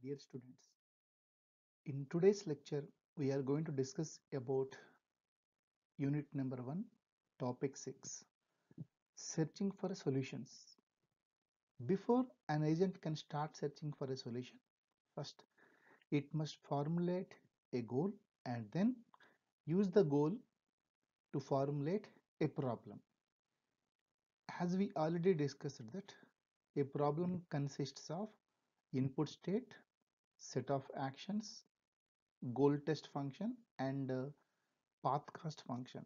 dear students in today's lecture we are going to discuss about unit number 1 topic 6 searching for solutions before an agent can start searching for a solution first it must formulate a goal and then use the goal to formulate a problem as we already discussed that a problem consists of input state set of actions, goal test function, and uh, path cost function.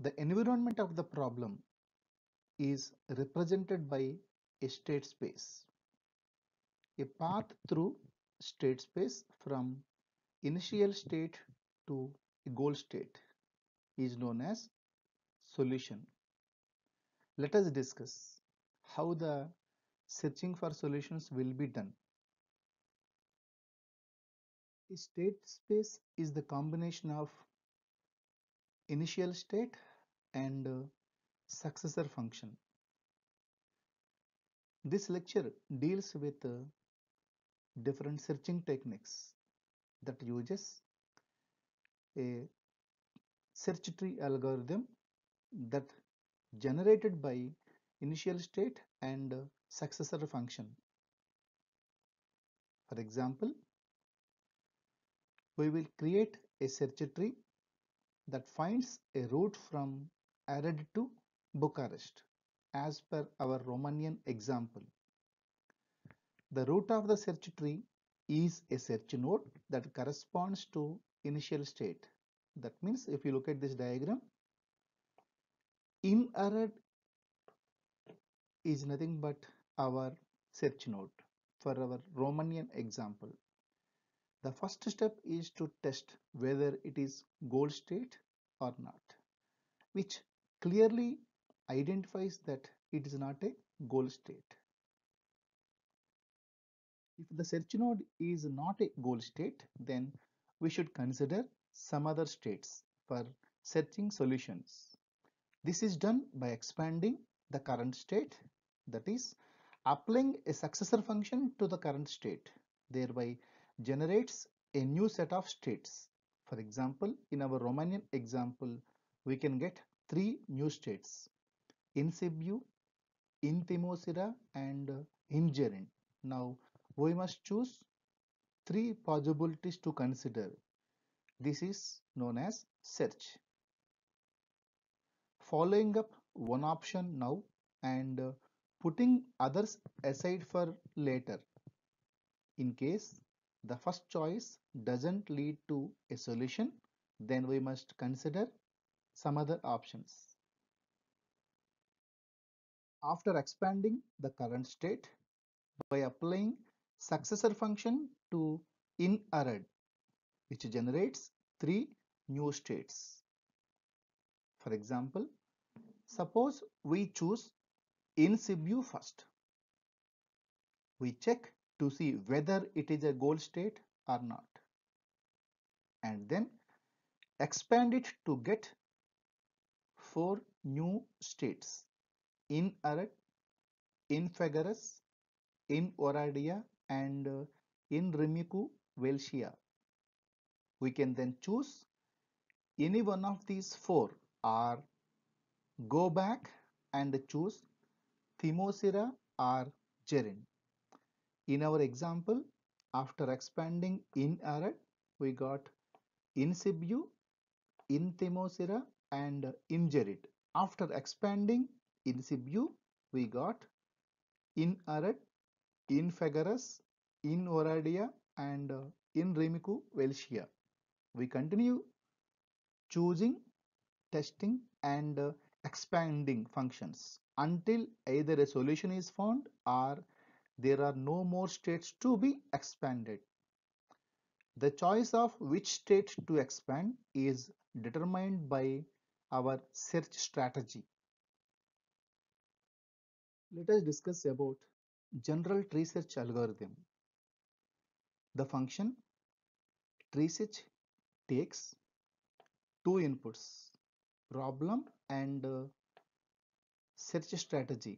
The environment of the problem is represented by a state space. A path through state space from initial state to goal state is known as solution. Let us discuss how the searching for solutions will be done. state space is the combination of initial state and uh, successor function. This lecture deals with uh, different searching techniques that uses a search tree algorithm that generated by initial state and uh, successor function. For example, we will create a search tree that finds a route from Arad to Bucharest as per our Romanian example. The root of the search tree is a search node that corresponds to initial state. That means if you look at this diagram, in Arad is nothing but our search node for our Romanian example. The first step is to test whether it is goal state or not, which clearly identifies that it is not a goal state. If the search node is not a goal state, then we should consider some other states for searching solutions. This is done by expanding the current state that is Uplink a successor function to the current state, thereby generates a new set of states. For example, in our Romanian example, we can get three new states, in Sibiu, in Timosira and in Gerin. Now, we must choose three possibilities to consider. This is known as search. Following up one option now and putting others aside for later in case the first choice doesn't lead to a solution then we must consider some other options after expanding the current state by applying successor function to inerrand which generates three new states for example suppose we choose incbu first. We check to see whether it is a goal state or not and then expand it to get four new states in array, in Fagaras, in Oradia and uh, in Rimiku Welshia. We can then choose any one of these four or go back and choose thymosira or gerin. In our example, after expanding in Arid, we got in in inthymosira and in ingerit. After expanding in insibu, we got in in inarad, in oradia, and in Remicu welshia. We continue choosing, testing and expanding functions until either a solution is found or there are no more states to be expanded. The choice of which state to expand is determined by our search strategy. Let us discuss about general tree search algorithm. The function tree search takes two inputs problem and search strategy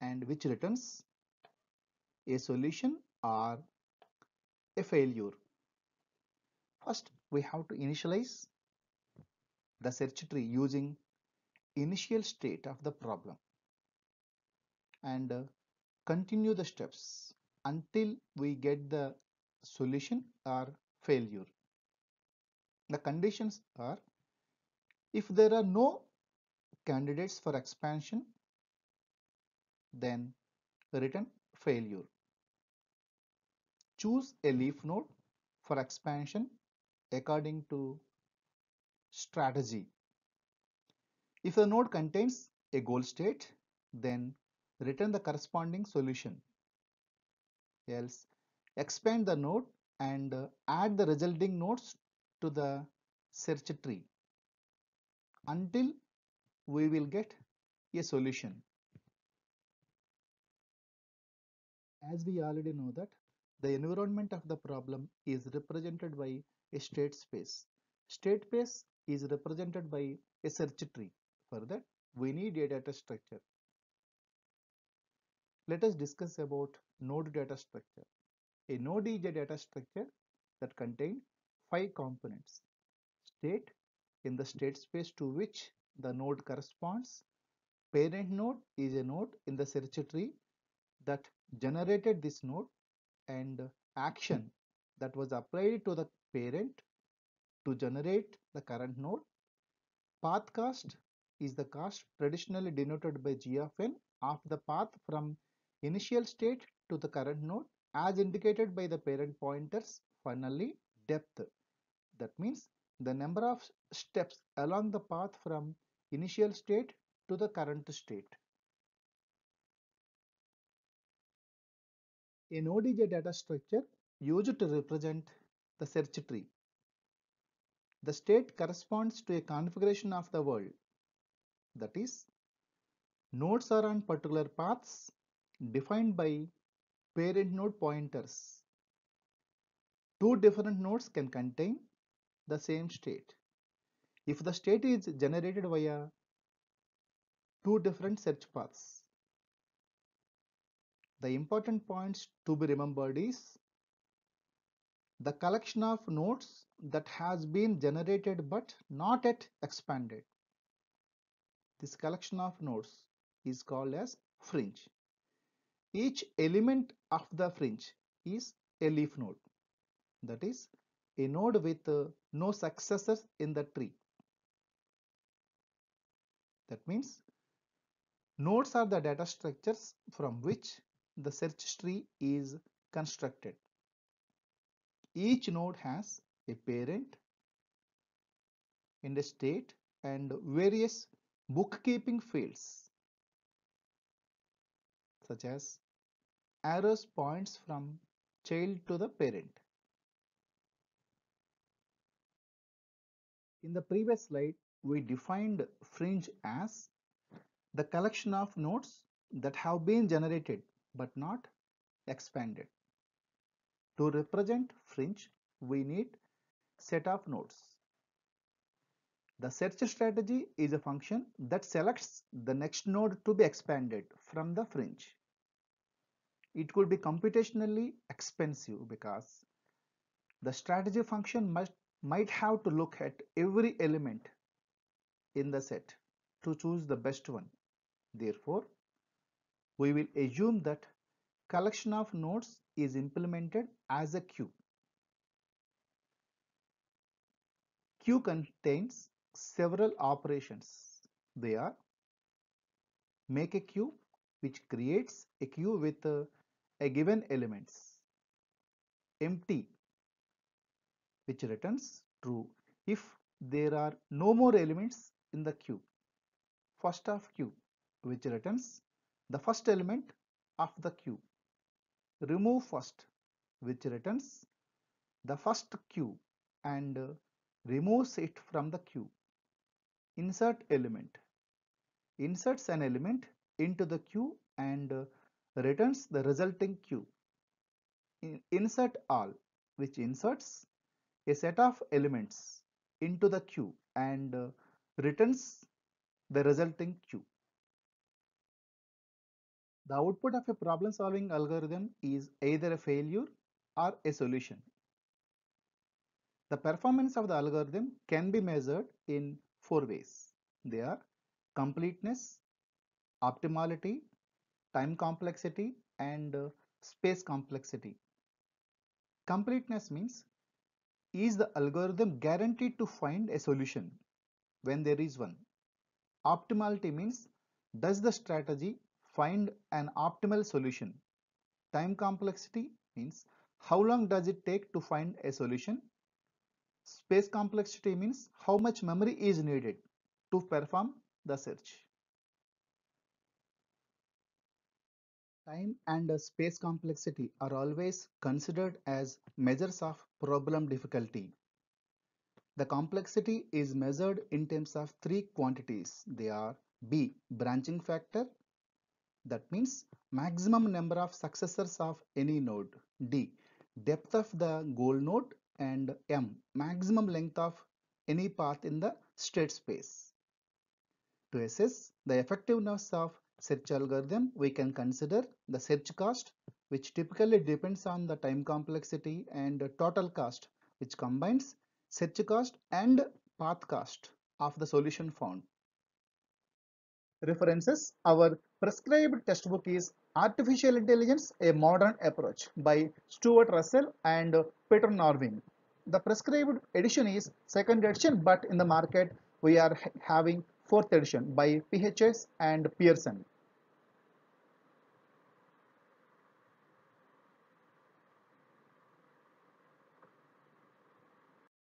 and which returns a solution or a failure. First, we have to initialize the search tree using initial state of the problem and continue the steps until we get the solution or failure. The conditions are if there are no candidates for expansion then return failure. Choose a leaf node for expansion according to strategy. If a node contains a goal state, then return the corresponding solution. Else, expand the node and add the resulting nodes to the search tree until we will get a solution. As we already know that the environment of the problem is represented by a state space. State space is represented by a search tree. For that, we need a data structure. Let us discuss about node data structure. A node is a data structure that contains five components. State in the state space to which the node corresponds. Parent node is a node in the search tree that generated this node and action that was applied to the parent to generate the current node. Path cost is the cost traditionally denoted by g of n of the path from initial state to the current node as indicated by the parent pointers finally depth that means the number of steps along the path from initial state to the current state. An ODJ data structure used to represent the search tree. The state corresponds to a configuration of the world. That is, nodes are on particular paths defined by parent node pointers. Two different nodes can contain the same state. If the state is generated via two different search paths, the important points to be remembered is the collection of nodes that has been generated but not yet expanded. This collection of nodes is called as fringe. Each element of the fringe is a leaf node that is a node with uh, no successors in the tree. That means nodes are the data structures from which the search tree is constructed. Each node has a parent in the state and various bookkeeping fields such as arrows points from child to the parent. In the previous slide, we defined fringe as the collection of nodes that have been generated but not expanded. To represent fringe, we need set of nodes. The search strategy is a function that selects the next node to be expanded from the fringe. It could be computationally expensive because the strategy function must might have to look at every element in the set to choose the best one. Therefore, we will assume that collection of nodes is implemented as a queue. Queue contains several operations. They are make a queue which creates a queue with a, uh, a given elements, empty which returns true if there are no more elements in the cube first of cube which returns the first element of the cube remove first which returns the first cube and uh, removes it from the cube insert element inserts an element into the queue and uh, returns the resulting queue In insert all which inserts a set of elements into the queue and uh, returns the resulting queue. The output of a problem solving algorithm is either a failure or a solution. The performance of the algorithm can be measured in four ways. They are completeness, optimality, time complexity and uh, space complexity. Completeness means is the algorithm guaranteed to find a solution when there is one? Optimality means does the strategy find an optimal solution? Time complexity means how long does it take to find a solution? Space complexity means how much memory is needed to perform the search. Time and space complexity are always considered as measures of problem difficulty. The complexity is measured in terms of three quantities. They are B. Branching factor. That means maximum number of successors of any node. D. Depth of the goal node and M. Maximum length of any path in the state space. To assess the effectiveness of search algorithm, we can consider the search cost, which typically depends on the time complexity and total cost, which combines search cost and path cost of the solution found. References Our prescribed textbook is Artificial Intelligence, a Modern Approach by Stuart Russell and Peter Norvin. The prescribed edition is second edition, but in the market we are having fourth edition by PHS and Pearson.